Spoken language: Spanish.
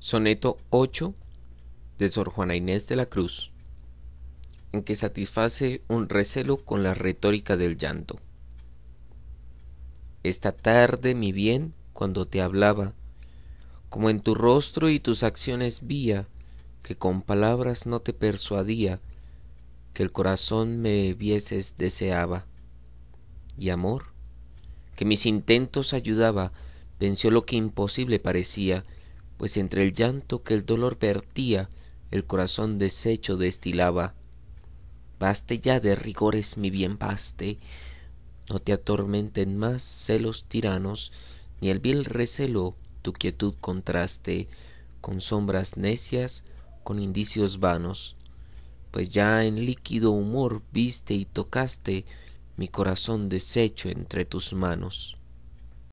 Soneto 8 de Sor Juana Inés de la Cruz, en que satisface un recelo con la retórica del llanto. Esta tarde, mi bien, cuando te hablaba, como en tu rostro y tus acciones vía, que con palabras no te persuadía, que el corazón me vieses deseaba. Y amor, que mis intentos ayudaba, venció lo que imposible parecía, pues entre el llanto que el dolor vertía, el corazón deshecho destilaba. Baste ya de rigores, mi bien baste. No te atormenten más celos tiranos, ni el vil recelo tu quietud contraste con sombras necias, con indicios vanos. Pues ya en líquido humor viste y tocaste mi corazón deshecho entre tus manos.